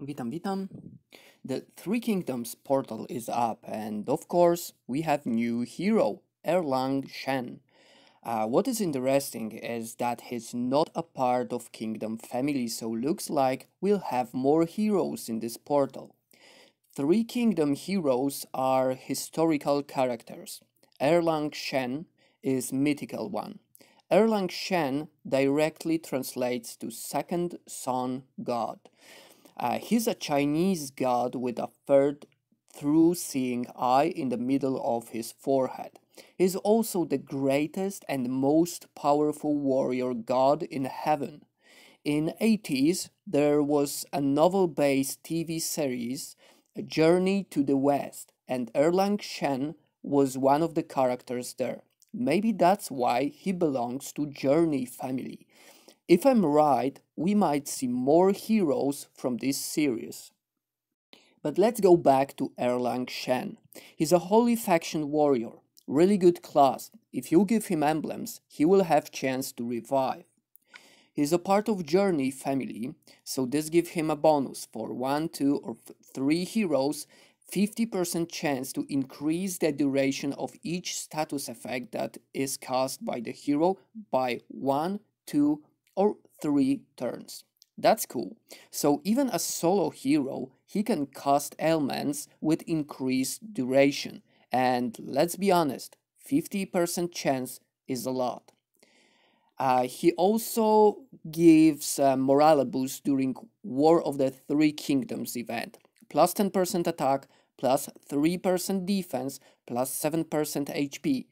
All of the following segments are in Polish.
Vitam vitam. The Three Kingdoms portal is up, and of course, we have new hero, Erlang Shen. Uh, what is interesting is that he's not a part of Kingdom family, so looks like we'll have more heroes in this portal. Three Kingdom heroes are historical characters. Erlang Shen is mythical one. Erlang Shen directly translates to second son god uh, he's a Chinese god with a third through seeing eye in the middle of his forehead. He's also the greatest and most powerful warrior god in heaven. In 80s, there was a novel-based TV series, A Journey to the West, and Erlang Shen was one of the characters there. Maybe that's why he belongs to Journey family. If I'm right, we might see more heroes from this series. But let's go back to Erlang Shen. He's a holy faction warrior, really good class. If you give him emblems, he will have chance to revive. He's a part of Journey family, so this gives him a bonus for 1, 2 or 3 heroes, 50% chance to increase the duration of each status effect that is cast by the hero by 1, 2 or 3 turns. That's cool. So even as solo hero, he can cast ailments with increased duration. And let's be honest, 50% chance is a lot. Uh, he also gives uh, morale boost during War of the Three Kingdoms event. Plus 10% attack, plus 3% defense, plus 7% HP.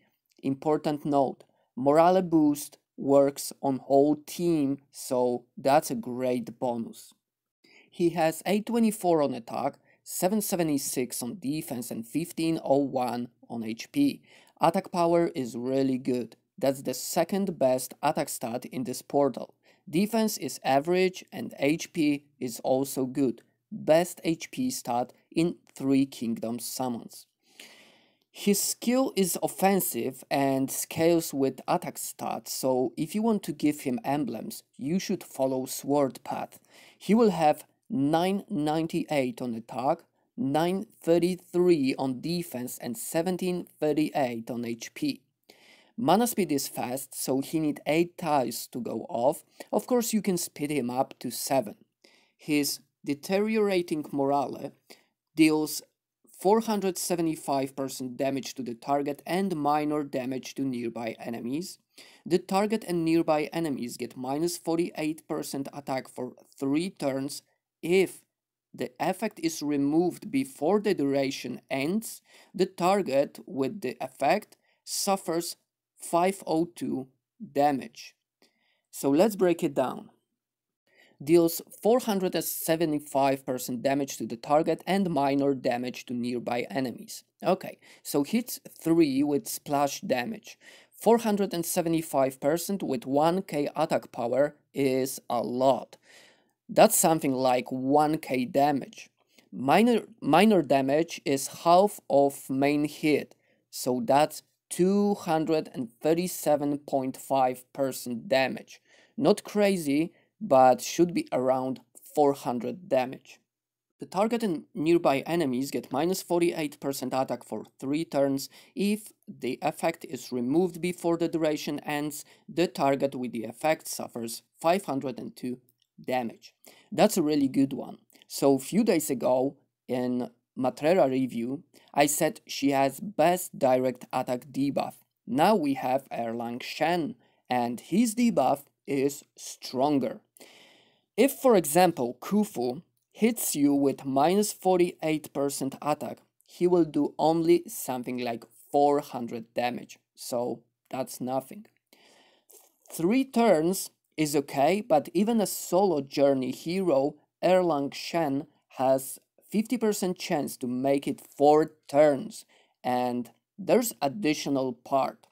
Important note, morale boost works on whole team, so that's a great bonus. He has 824 on attack, 776 on defense and 1501 on HP. Attack power is really good. That's the second best attack stat in this portal. Defense is average and HP is also good. Best HP stat in 3 Kingdoms summons. His skill is offensive and scales with attack stats, so if you want to give him emblems, you should follow Sword Path. He will have 998 on attack, 933 on defense and 1738 on HP. Mana speed is fast, so he need 8 tiles to go off. Of course, you can speed him up to 7. His deteriorating morale deals 475% damage to the target and minor damage to nearby enemies. The target and nearby enemies get minus 48% attack for 3 turns if the effect is removed before the duration ends, the target with the effect suffers 502 damage. So let's break it down deals 475% damage to the target and minor damage to nearby enemies. Okay, so hits 3 with splash damage. 475% with 1k attack power is a lot. That's something like 1k damage. Minor, minor damage is half of main hit, so that's 237.5% damage. Not crazy, but should be around 400 damage. The target and nearby enemies get minus 48% attack for 3 turns if the effect is removed before the duration ends, the target with the effect suffers 502 damage. That's a really good one. So a few days ago, in Matrera review, I said she has best direct attack debuff. Now we have Erlang Shen, and his debuff is stronger. If, for example, Khufu hits you with minus 48% attack, he will do only something like 400 damage, so that's nothing. Three turns is okay, but even a solo journey hero, Erlang Shen, has 50% chance to make it 4 turns, and there's additional part.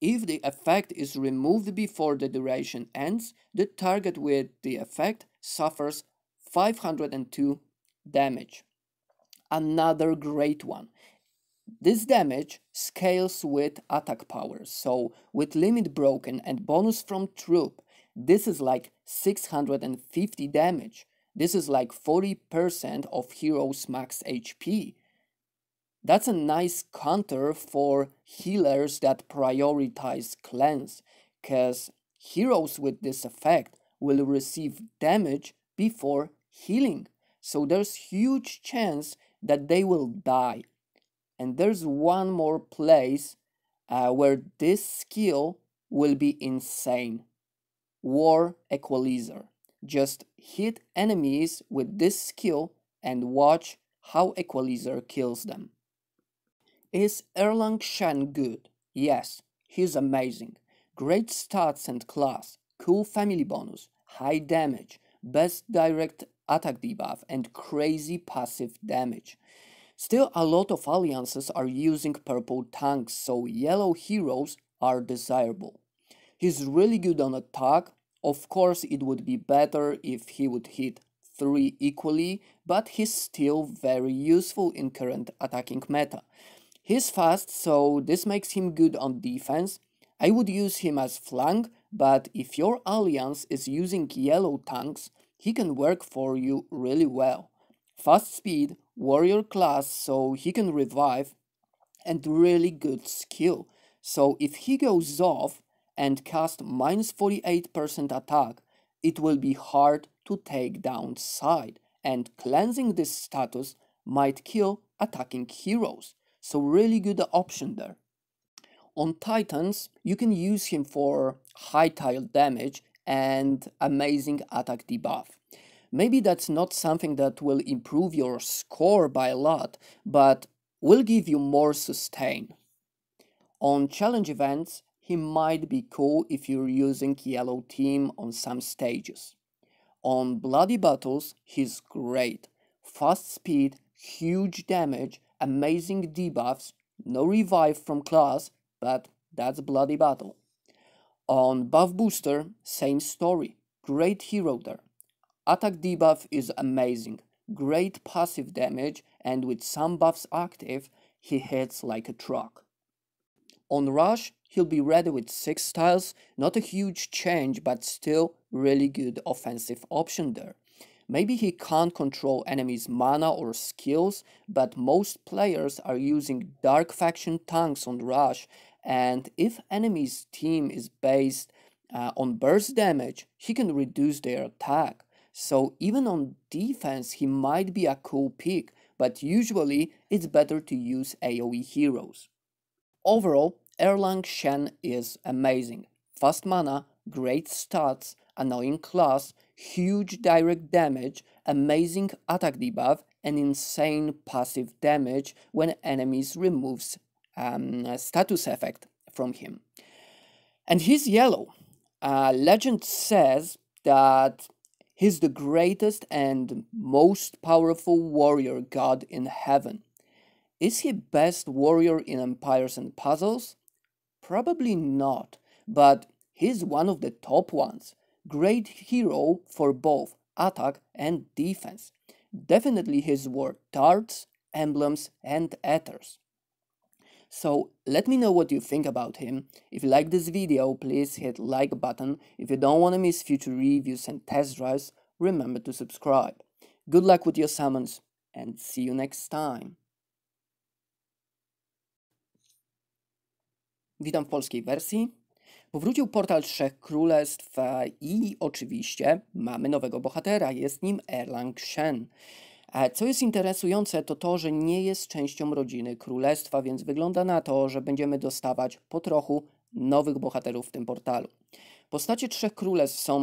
If the effect is removed before the duration ends, the target with the effect suffers 502 damage. Another great one. This damage scales with attack power, so with limit broken and bonus from troop, this is like 650 damage. This is like 40% of hero's max HP. That's a nice counter for healers that prioritize cleanse, cause heroes with this effect will receive damage before healing, so there's huge chance that they will die. And there's one more place uh, where this skill will be insane. War Equalizer. Just hit enemies with this skill and watch how Equalizer kills them. Is Erlang Shen good? Yes, he's amazing. Great stats and class, cool family bonus, high damage, best direct attack debuff, and crazy passive damage. Still, a lot of alliances are using purple tanks, so yellow heroes are desirable. He's really good on attack. Of course, it would be better if he would hit 3 equally, but he's still very useful in current attacking meta. He's fast, so this makes him good on defense. I would use him as flank, but if your alliance is using yellow tanks, he can work for you really well. Fast speed, warrior class, so he can revive, and really good skill. So if he goes off and casts minus 48% attack, it will be hard to take down side, and cleansing this status might kill attacking heroes. So really good option there. On Titans, you can use him for high tile damage and amazing attack debuff. Maybe that's not something that will improve your score by a lot, but will give you more sustain. On challenge events, he might be cool if you're using yellow team on some stages. On bloody battles, he's great. Fast speed, huge damage, amazing debuffs, no revive from class, but that's bloody battle. On buff booster, same story, great hero there. Attack debuff is amazing, great passive damage and with some buffs active, he hits like a truck. On Rush, he'll be ready with 6 tiles, not a huge change but still really good offensive option there. Maybe he can't control enemies' mana or skills, but most players are using Dark Faction tanks on Rush, and if enemy's team is based uh, on burst damage, he can reduce their attack. So even on defense, he might be a cool pick, but usually it's better to use AoE heroes. Overall, Erlang Shen is amazing. Fast mana, great stats, annoying class, huge direct damage, amazing attack debuff, and insane passive damage when enemies removes um, status effect from him. And he's yellow. Uh, legend says that he's the greatest and most powerful warrior god in heaven. Is he best warrior in Empires and Puzzles? Probably not, but he's one of the top ones. Great hero for both attack and defense. Definitely his were darts, emblems, and ethers. So let me know what you think about him. If you like this video, please hit like button. If you don't want to miss future reviews and test drives, remember to subscribe. Good luck with your summons and see you next time. Witam w polskiej wersji. Powrócił portal Trzech Królestw i oczywiście mamy nowego bohatera, jest nim Erlang Shen. Co jest interesujące, to to, że nie jest częścią rodziny królestwa, więc wygląda na to, że będziemy dostawać po trochu nowych bohaterów w tym portalu. Postacie Trzech Królestw są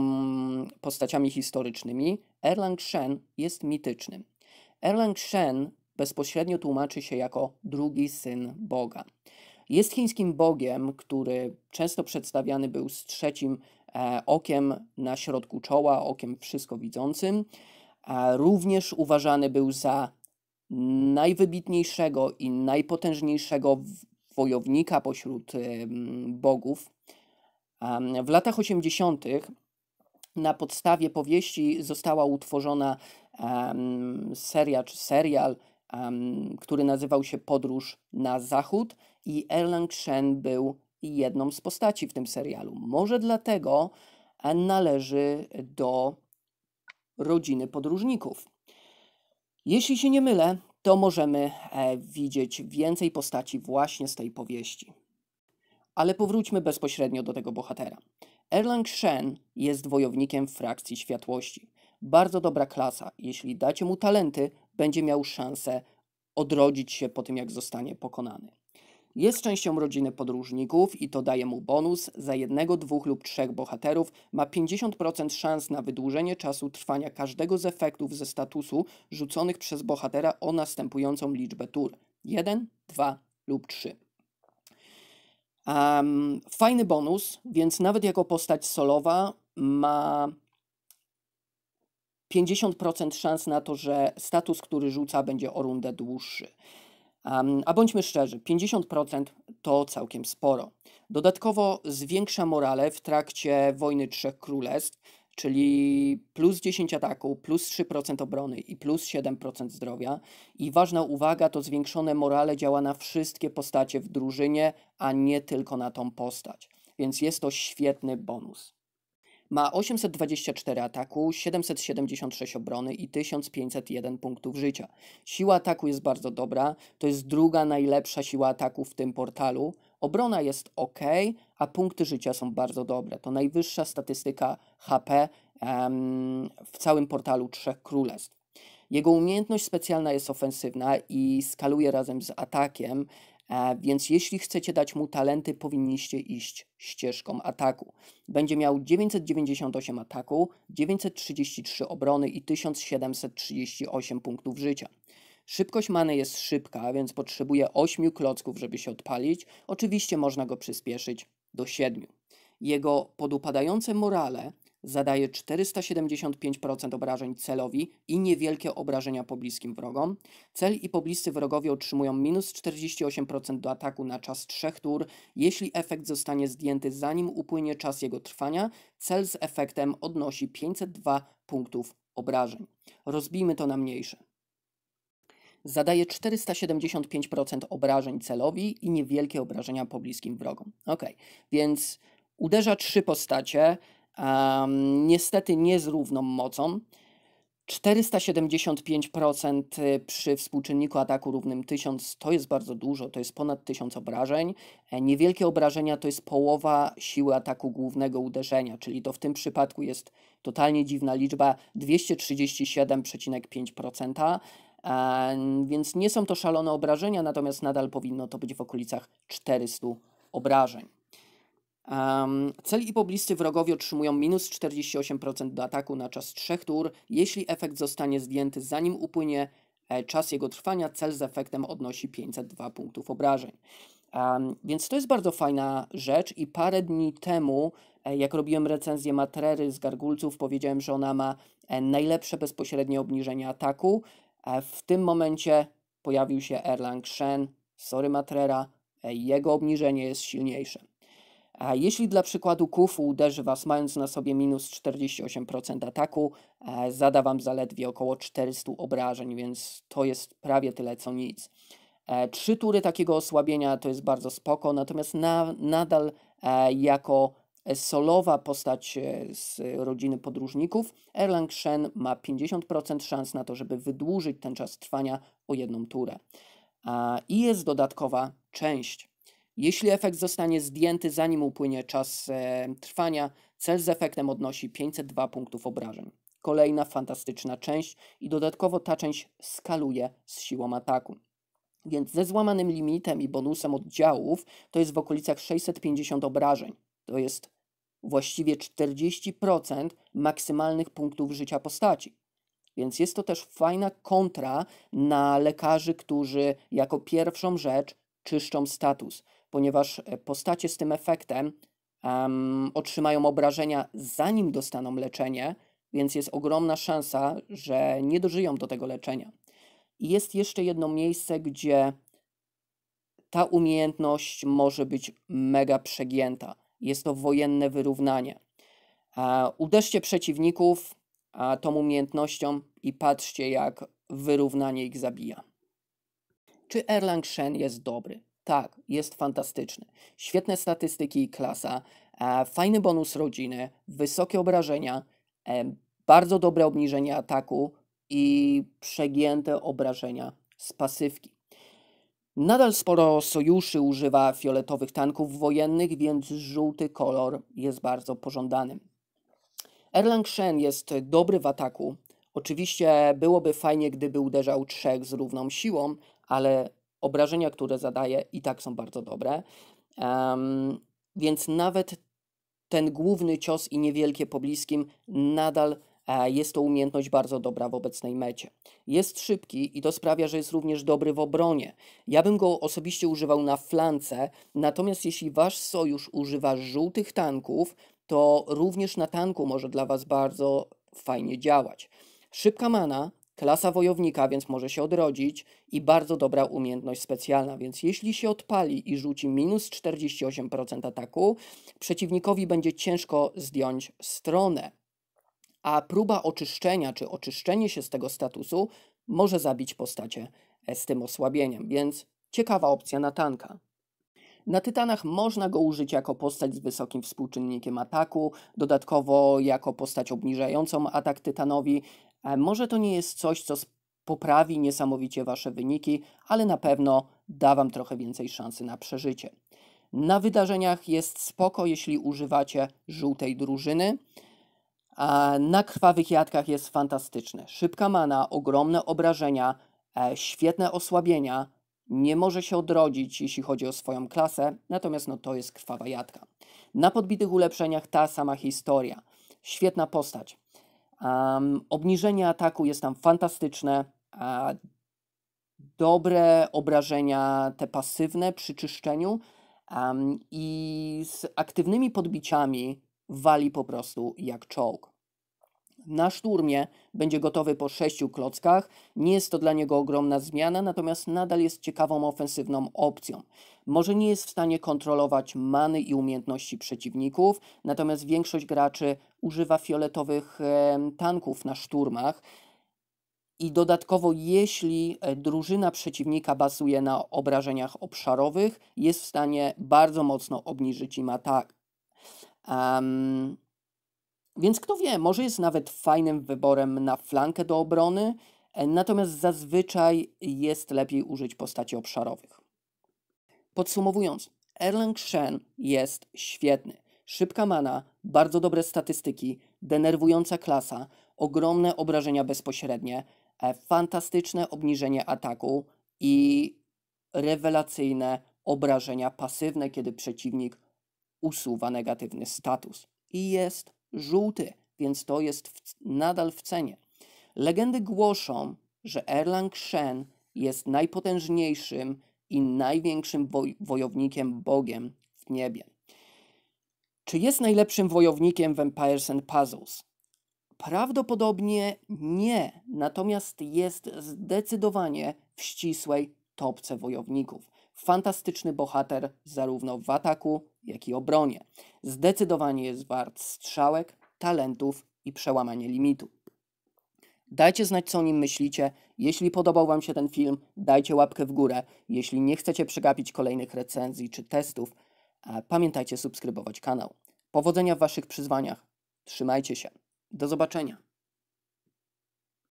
postaciami historycznymi. Erlang Shen jest mitycznym. Erlang Shen bezpośrednio tłumaczy się jako drugi syn Boga. Jest chińskim bogiem, który często przedstawiany był z trzecim e, okiem na środku czoła, okiem wszystko widzącym. Również uważany był za najwybitniejszego i najpotężniejszego wojownika pośród e, bogów. W latach 80. na podstawie powieści została utworzona e, seria czy serial, który nazywał się Podróż na Zachód i Erlang Shen był jedną z postaci w tym serialu. Może dlatego e, należy do rodziny podróżników. Jeśli się nie mylę, to możemy e, widzieć więcej postaci właśnie z tej powieści. Ale powróćmy bezpośrednio do tego bohatera. Erlang Shen jest wojownikiem frakcji światłości. Bardzo dobra klasa. Jeśli dacie mu talenty, będzie miał szansę odrodzić się po tym, jak zostanie pokonany. Jest częścią rodziny podróżników i to daje mu bonus. Za jednego, dwóch lub trzech bohaterów ma 50% szans na wydłużenie czasu trwania każdego z efektów ze statusu rzuconych przez bohatera o następującą liczbę tur: 1, 2 lub 3. Um, fajny bonus, więc nawet jako postać solowa ma 50% szans na to, że status, który rzuca, będzie o rundę dłuższy. A bądźmy szczerzy, 50% to całkiem sporo. Dodatkowo zwiększa morale w trakcie wojny trzech królestw, czyli plus 10 ataku, plus 3% obrony i plus 7% zdrowia. I ważna uwaga, to zwiększone morale działa na wszystkie postacie w drużynie, a nie tylko na tą postać. Więc jest to świetny bonus. Ma 824 ataku, 776 obrony i 1501 punktów życia. Siła ataku jest bardzo dobra, to jest druga najlepsza siła ataku w tym portalu. Obrona jest ok, a punkty życia są bardzo dobre. To najwyższa statystyka HP w całym portalu Trzech Królestw. Jego umiejętność specjalna jest ofensywna i skaluje razem z atakiem, E, więc jeśli chcecie dać mu talenty, powinniście iść ścieżką ataku. Będzie miał 998 ataku, 933 obrony i 1738 punktów życia. Szybkość many jest szybka, więc potrzebuje 8 klocków, żeby się odpalić. Oczywiście można go przyspieszyć do 7. Jego podupadające morale zadaje 475% obrażeń celowi i niewielkie obrażenia pobliskim wrogom. Cel i pobliscy wrogowie otrzymują minus 48% do ataku na czas trzech tur, jeśli efekt zostanie zdjęty zanim upłynie czas jego trwania. Cel z efektem odnosi 502 punktów obrażeń. Rozbijmy to na mniejsze zadaje 475% obrażeń celowi i niewielkie obrażenia pobliskim wrogom. Ok, więc uderza trzy postacie, Um, niestety nie z równą mocą. 475% y, przy współczynniku ataku równym 1000 to jest bardzo dużo, to jest ponad 1000 obrażeń. E, niewielkie obrażenia to jest połowa siły ataku głównego uderzenia, czyli to w tym przypadku jest totalnie dziwna liczba 237,5%. E, więc nie są to szalone obrażenia, natomiast nadal powinno to być w okolicach 400 obrażeń. Um, cel i pobliscy wrogowie otrzymują minus 48% do ataku na czas trzech tur. Jeśli efekt zostanie zdjęty zanim upłynie e, czas jego trwania, cel z efektem odnosi 502 punktów obrażeń. Um, więc to jest bardzo fajna rzecz i parę dni temu, e, jak robiłem recenzję Matrery z Gargulców, powiedziałem, że ona ma e, najlepsze bezpośrednie obniżenie ataku. E, w tym momencie pojawił się Erlang Shen, sorry Matrera, e, jego obniżenie jest silniejsze. A jeśli dla przykładu Kufu uderzy Was mając na sobie minus 48% ataku, e, zada Wam zaledwie około 400 obrażeń, więc to jest prawie tyle co nic. E, trzy tury takiego osłabienia to jest bardzo spoko, natomiast na, nadal e, jako solowa postać z rodziny podróżników, Erlang Shen ma 50% szans na to, żeby wydłużyć ten czas trwania o jedną turę. I jest dodatkowa część jeśli efekt zostanie zdjęty zanim upłynie czas e, trwania, cel z efektem odnosi 502 punktów obrażeń. Kolejna fantastyczna część i dodatkowo ta część skaluje z siłą ataku. Więc ze złamanym limitem i bonusem oddziałów to jest w okolicach 650 obrażeń. To jest właściwie 40% maksymalnych punktów życia postaci. Więc jest to też fajna kontra na lekarzy, którzy jako pierwszą rzecz czyszczą status ponieważ e, postacie z tym efektem um, otrzymają obrażenia zanim dostaną leczenie, więc jest ogromna szansa, że nie dożyją do tego leczenia. I jest jeszcze jedno miejsce, gdzie ta umiejętność może być mega przegięta. Jest to wojenne wyrównanie. E, uderzcie przeciwników a, tą umiejętnością i patrzcie, jak wyrównanie ich zabija. Czy Erlang Shen jest dobry? Tak, jest fantastyczny. Świetne statystyki i klasa, e, fajny bonus rodziny, wysokie obrażenia, e, bardzo dobre obniżenie ataku i przegięte obrażenia z pasywki. Nadal sporo sojuszy używa fioletowych tanków wojennych, więc żółty kolor jest bardzo pożądany. Erlang Shen jest dobry w ataku. Oczywiście byłoby fajnie, gdyby uderzał trzech z równą siłą, ale obrażenia, które zadaje, i tak są bardzo dobre. Um, więc nawet ten główny cios i niewielkie po bliskim nadal e, jest to umiejętność bardzo dobra w obecnej mecie. Jest szybki i to sprawia, że jest również dobry w obronie. Ja bym go osobiście używał na flance, natomiast jeśli wasz sojusz używa żółtych tanków, to również na tanku może dla was bardzo fajnie działać. Szybka mana klasa wojownika, więc może się odrodzić i bardzo dobra umiejętność specjalna, więc jeśli się odpali i rzuci minus 48% ataku, przeciwnikowi będzie ciężko zdjąć stronę, a próba oczyszczenia czy oczyszczenie się z tego statusu może zabić postacie z tym osłabieniem, więc ciekawa opcja na tanka. Na Tytanach można go użyć jako postać z wysokim współczynnikiem ataku, dodatkowo jako postać obniżającą atak Tytanowi, E, może to nie jest coś, co poprawi niesamowicie Wasze wyniki, ale na pewno da Wam trochę więcej szansy na przeżycie. Na wydarzeniach jest spoko, jeśli używacie żółtej drużyny. A na krwawych jadkach jest fantastyczne. Szybka mana, ogromne obrażenia, e, świetne osłabienia. Nie może się odrodzić, jeśli chodzi o swoją klasę, natomiast no, to jest krwawa jadka. Na podbitych ulepszeniach ta sama historia. Świetna postać. Um, obniżenie ataku jest tam fantastyczne. A dobre obrażenia, te pasywne przy czyszczeniu um, i z aktywnymi podbiciami wali po prostu jak czołg na szturmie będzie gotowy po sześciu klockach. Nie jest to dla niego ogromna zmiana, natomiast nadal jest ciekawą ofensywną opcją. Może nie jest w stanie kontrolować many i umiejętności przeciwników, natomiast większość graczy używa fioletowych e, tanków na szturmach. I dodatkowo, jeśli e, drużyna przeciwnika bazuje na obrażeniach obszarowych, jest w stanie bardzo mocno obniżyć im atak. Um, więc kto wie, może jest nawet fajnym wyborem na flankę do obrony, e, natomiast zazwyczaj jest lepiej użyć postaci obszarowych. Podsumowując, Erlang Shen jest świetny. Szybka mana, bardzo dobre statystyki, denerwująca klasa, ogromne obrażenia bezpośrednie, e, fantastyczne obniżenie ataku i rewelacyjne obrażenia pasywne, kiedy przeciwnik usuwa negatywny status. I jest żółty, więc to jest w, nadal w cenie. Legendy głoszą, że Erlang Shen jest najpotężniejszym i największym woj wojownikiem Bogiem w niebie. Czy jest najlepszym wojownikiem w Empires and Puzzles? Prawdopodobnie nie, natomiast jest zdecydowanie w ścisłej topce wojowników. Fantastyczny bohater zarówno w ataku, jak i obronie zdecydowanie jest wart strzałek, talentów i przełamanie limitu. Dajcie znać, co o nim myślicie. Jeśli podobał Wam się ten film, dajcie łapkę w górę. Jeśli nie chcecie przegapić kolejnych recenzji czy testów, pamiętajcie subskrybować kanał. Powodzenia w Waszych przyzwaniach. Trzymajcie się. Do zobaczenia.